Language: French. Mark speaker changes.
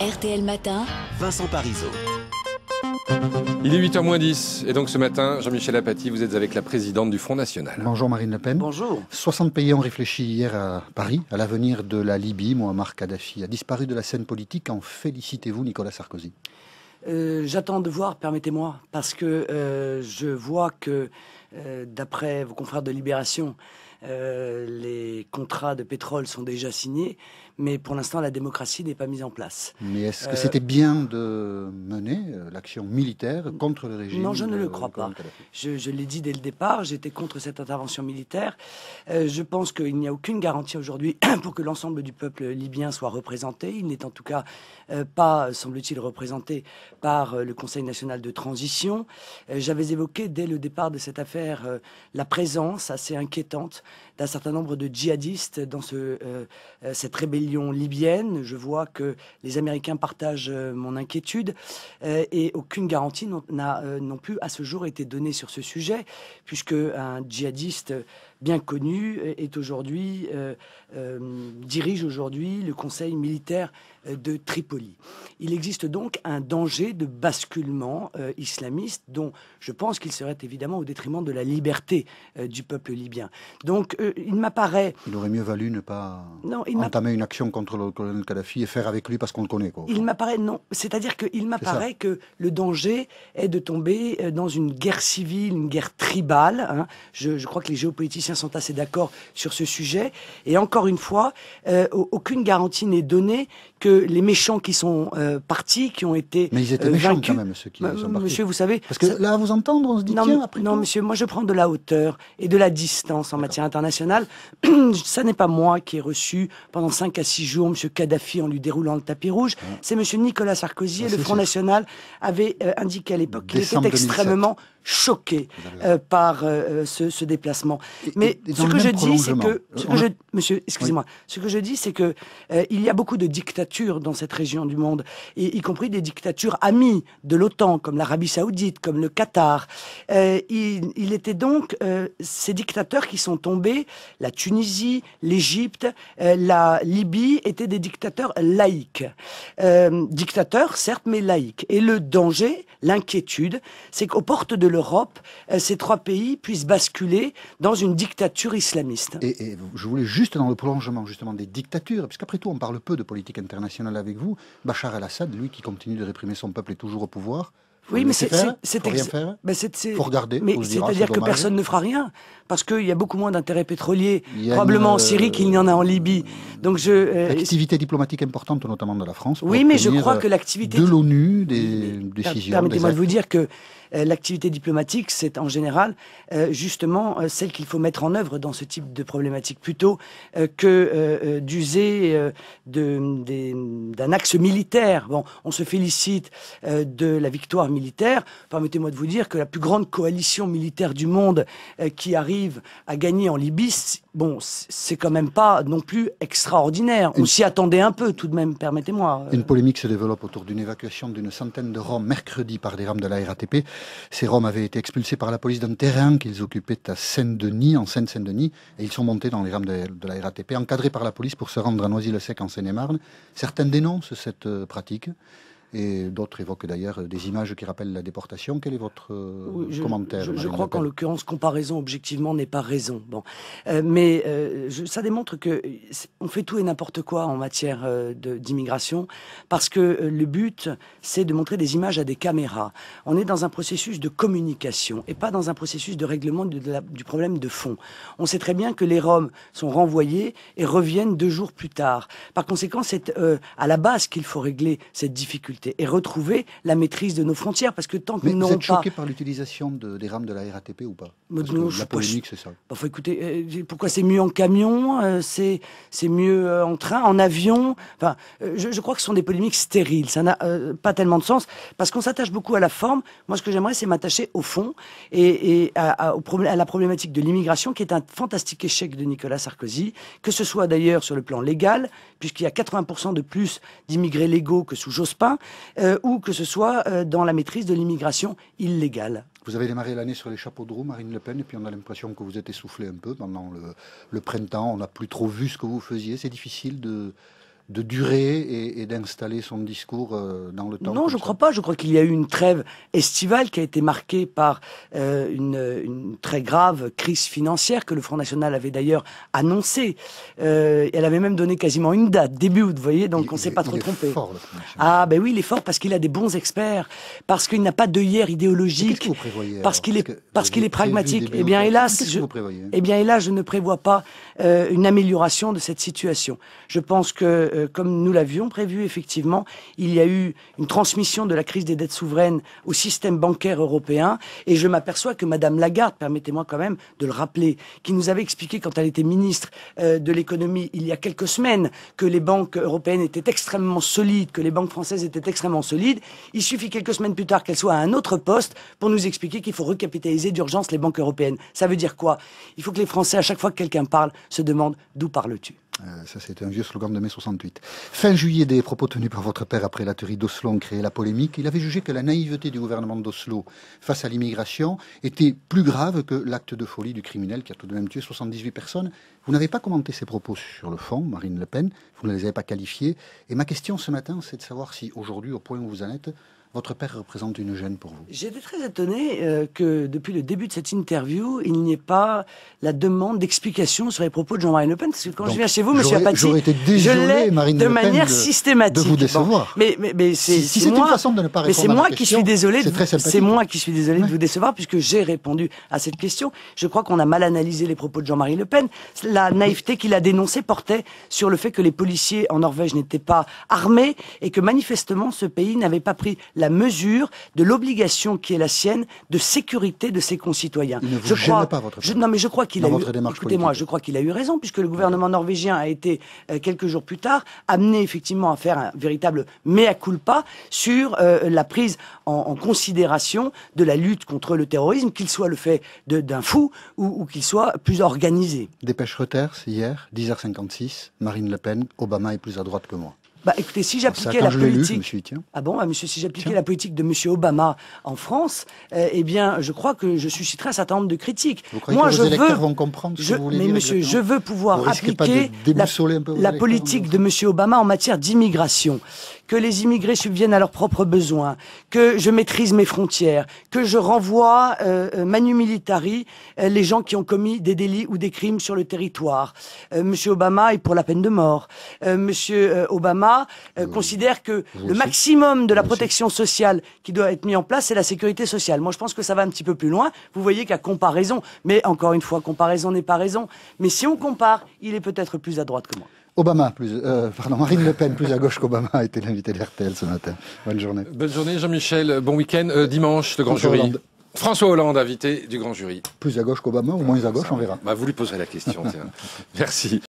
Speaker 1: RTL Matin. Vincent Parisot.
Speaker 2: Il est 8h 10 et donc ce matin, Jean-Michel Apathy, vous êtes avec la présidente du Front National. Bonjour Marine Le Pen. Bonjour. 60 pays ont réfléchi hier à Paris à l'avenir de la Libye. Mohamed Kadhafi a disparu de la scène politique. En félicitez-vous Nicolas Sarkozy
Speaker 1: euh, J'attends de voir, permettez-moi, parce que euh, je vois que, euh, d'après vos confrères de Libération, les contrats de pétrole sont déjà signés mais pour l'instant, la démocratie n'est pas mise en place.
Speaker 2: Mais est-ce que euh, c'était bien de mener
Speaker 1: euh, l'action militaire contre le régime Non, je ne le crois pas. Je, l'ai dit dès le départ, j'étais contre cette intervention militaire. Euh, je pense qu'il n'y a aucune garantie aujourd'hui pour que l'ensemble du peuple libyen soit représenté. Il n'est en tout cas pas, semble-t-il, représenté par le Conseil national de transition. J'avais évoqué dès le départ de cette affaire la présence assez inquiétante d'un certain nombre de djihadistes dans ce, cette rébellion libyenne. Je vois que les Américains partagent euh, mon inquiétude euh, et aucune garantie n'a euh, non plus à ce jour été donnée sur ce sujet, puisque un djihadiste bien connu, euh, est aujourd'hui, euh, euh, dirige aujourd'hui le Conseil militaire de Tripoli. Il existe donc un danger de basculement islamiste dont je pense qu'il serait évidemment au détriment de la liberté du peuple libyen. Donc il
Speaker 2: m'apparaît... Il aurait mieux valu ne pas non, il entamer une action contre le colonel Kadhafi et faire avec lui parce qu'on le connaît. Quoi. Il
Speaker 1: m'apparaît, non, c'est-à-dire qu'il m'apparaît que le danger est de tomber dans une guerre civile, une guerre tribale. Hein. Je, je crois que les géopoliticiens sont assez d'accord sur ce sujet. Et encore une fois, euh, aucune garantie n'est donnée que les méchants qui sont euh, partis, qui ont été mais ils étaient euh, méchants quand même ceux qui sont partis. Monsieur, vous savez, parce que là à vous entendre, on se dit non, après non, monsieur, moi je prends de la hauteur et de la distance en matière internationale. ça n'est pas moi qui ai reçu pendant 5 à 6 jours monsieur Kadhafi en lui déroulant le tapis rouge. C'est monsieur Nicolas Sarkozy et le Front National avait indiqué à l'époque qu'il était extrêmement choqué euh, par euh, euh, ce, ce, déplacement. Mais ce, que je dis, c'est que, monsieur, excusez-moi, ce que je dis, c'est que il y a beaucoup de dictatures dans cette région du monde, et, y compris des dictatures amies de l'OTAN, comme l'Arabie Saoudite, comme le Qatar. Il, il, était donc ces dictateurs qui sont tombés, la Tunisie, l'Égypte, la Libye étaient des dictateurs laïques, dictateurs certes, mais laïques. Et le danger, l'inquiétude, c'est qu'aux portes de l'Europe, euh, ces trois pays puissent basculer dans une dictature islamiste. Et,
Speaker 2: je voulais juste dans le prolongement justement des dictatures, puisqu'après tout on parle peu de politique internationale avec vous, Bachar el-Assad, lui qui continue de réprimer son peuple, est toujours au pouvoir. oui, mais c'est c'est
Speaker 1: faut regarder. Mais c'est-à-dire que personne ne fera rien parce qu'il y a beaucoup moins d'intérêts pétroliers probablement en Syrie qu'il n'y en a en Libye. Donc je euh, activité
Speaker 2: diplomatique importante notamment de la France. Oui, mais je crois euh, que l'activité de l'ONU des décisions. Permettez-moi de vous
Speaker 1: dire que euh, l'activité diplomatique, c'est en général euh, justement euh, celle qu'il faut mettre en œuvre dans ce type de problématique, plutôt que d'user d'un axe militaire. Bon, on se félicite de la victoire militaire. Permettez-moi de vous dire que la plus grande coalition militaire du monde qui arrive à gagner en Libye, bon, c'est quand même pas non plus extraordinaire. On s'y attendait un peu tout de même, permettez-moi. Une
Speaker 2: polémique se développe autour d'une évacuation d'une centaine de Roms mercredi par des rames de la RATP. Ces Roms avaient été expulsés par la police d'un terrain qu'ils occupaient à saint denis en Seine-Saint-Denis, et ils sont montés dans les rames de, la RATP, encadrés par la police pour se rendre à Noisy-le-Sec en Seine-et-Marne. Certains dénoncent cette euh, pratique. Et d'autres évoquent d'ailleurs des images qui rappellent la déportation. Quel est votre euh, commentaire Je, crois qu'en
Speaker 1: l'occurrence, comparaison objectivement n'est pas raison. Bon. Euh, mais euh, ça démontre que on fait tout et n'importe quoi en matière d'immigration parce que le but, c'est de montrer des images à des caméras. On est dans un processus de communication et pas dans un processus de règlement du problème de fond. On sait très bien que les Roms sont renvoyés et reviennent deux jours plus tard. Par conséquent, c'est à la base qu'il faut régler cette difficulté et retrouver la maîtrise de nos frontières. Parce que tant que nous Vous êtes choqué
Speaker 2: par l'utilisation
Speaker 1: de, des rames de la RATP ou pas La polémique, c'est ça. Bah, faut écouter, euh, pourquoi c'est mieux en camion euh, C'est mieux euh, en train, en avion enfin, je, crois que ce sont des polémiques stériles. Ça n'a pas tellement de sens. Parce qu'on s'attache beaucoup à la forme. Moi, ce que j'aimerais, c'est m'attacher au fond et, à la problématique de l'immigration, qui est un fantastique échec de Nicolas Sarkozy, que ce soit d'ailleurs sur le plan légal, puisqu'il y a 80% de plus d'immigrés légaux que sous Jospin, euh, ou que ce soit euh, dans la maîtrise de l'immigration illégale.
Speaker 2: Vous avez démarré l'année sur les chapeaux de roue, Marine Le Pen, et puis on a l'impression que vous êtes essoufflé un peu pendant le printemps. On n'a plus trop vu ce que vous faisiez. C'est difficile de, de durer et, d'installer
Speaker 1: son discours euh, dans le temps Non, je ne crois pas. Je crois qu'il y a eu une trêve estivale qui a été marquée par euh, une, très grave crise financière que le Front National avait d'ailleurs annoncée. Euh, elle avait même donné quasiment une date, début août, vous voyez, donc on ne s'est pas trop trompé. Fort, le Front ah ben oui, il est fort parce qu'il a des bons experts, parce qu'il n'a pas de hier idéologique, parce qu'il est, parce qu'il est pragmatique. Eh bien, hélas, je, eh bien hélas, je ne prévois pas une amélioration de cette situation. Je pense que euh, comme nous l'avions prévu, effectivement, il y a eu une transmission de la crise des dettes souveraines au système bancaire européen. Et je m'aperçois que Madame Lagarde, permettez-moi quand même de le rappeler, qui nous avait expliqué quand elle était ministre euh, de l'économie il y a quelques semaines que les banques européennes étaient extrêmement solides, que les banques françaises étaient extrêmement solides. Il suffit quelques semaines plus tard qu'elle soit à un autre poste pour nous expliquer qu'il faut recapitaliser d'urgence les banques européennes. Ça veut dire quoi Il faut que les Français, à chaque fois que quelqu'un parle, se demandent d'où parles-tu
Speaker 2: euh, ça, c'est un vieux slogan de mai 68. Fin juillet, des propos tenus par votre père après la tuerie d'Oslo ont créé la polémique. Il avait jugé que la naïveté du gouvernement d'Oslo face à l'immigration était plus grave que l'acte de folie du criminel qui a tout de même tué 78 personnes. Vous n'avez pas commenté ces propos sur le fond, Marine Le Pen. Vous ne les avez pas qualifiés. Et ma question ce matin, c'est de savoir
Speaker 1: si aujourd'hui, au point où vous en êtes, votre père représente une gêne pour vous. J'étais très étonné euh, que depuis le début de cette interview, il n'y ait pas la demande d'explication sur les propos de Jean-Marie Le Pen. Parce que quand je viens chez vous, Monsieur Apathy, été je l'ai de manière systématique. De vous décevoir. Mais, mais, c'est si, moi, une façon de ne pas répondre mais c'est moi, qui désolé moi qui suis désolé. de vous décevoir puisque j'ai répondu à cette question. Je crois qu'on a mal analysé les propos de Jean-Marie Le Pen. La naïveté qu'il a dénoncée portait sur le fait que les policiers en Norvège n'étaient pas armés et que manifestement ce pays n'avait pas pris la la mesure de l'obligation qui est la sienne de sécurité de ses concitoyens. Il ne vous je crois, pas votre je, non, mais je crois qu'il a eu. Écoutez-moi, je crois qu'il a eu raison puisque le gouvernement norvégien a été euh, quelques jours plus tard amené effectivement à faire un véritable mea culpa sur euh, la prise en, considération de la lutte contre le terrorisme, qu'il soit le fait d'un fou ou, ou qu'il soit plus organisé. Dépêche Reuters hier, 10h56,
Speaker 2: Marine Le Pen, Obama est plus à droite que moi. Bah écoutez, si j'appliquais la politique,
Speaker 1: ah bon, ah, monsieur, si j'appliquais la politique de Monsieur Obama en France, eh, eh bien, je crois que je susciterais un certain nombre de critiques. Vous croyez Moi, que vos je électeurs veux, vont comprendre ce je, que vous voulez mais Monsieur, je veux pouvoir appliquer la, politique de Monsieur Obama en matière d'immigration, que les immigrés subviennent à leurs propres besoins, que je maîtrise mes frontières, que je renvoie euh, euh manu militari euh, les gens qui ont commis des délits ou des crimes sur le territoire. Euh, monsieur Obama est pour la peine de mort. M. Euh, Monsieur euh, Obama euh, mmh. considère que le maximum de la protection sociale qui doit être mis en place, c'est la sécurité sociale. Moi, je pense que ça va un petit peu plus loin. Vous voyez qu'à comparaison, mais encore une fois, comparaison n'est pas raison. Mais si on compare, il est peut-être plus à droite que moi.
Speaker 2: Obama, plus, pardon, Marine Le Pen, plus à gauche qu'Obama, a été l'invité de l'RTL ce matin. Bonne journée. Bonne journée, Jean-Michel. Bon week-end. dimanche, le grand jury. François Hollande, invité du grand jury. Plus à gauche qu'Obama, ou moins à gauche, on verra. Bah, vous lui poserez la question. Merci.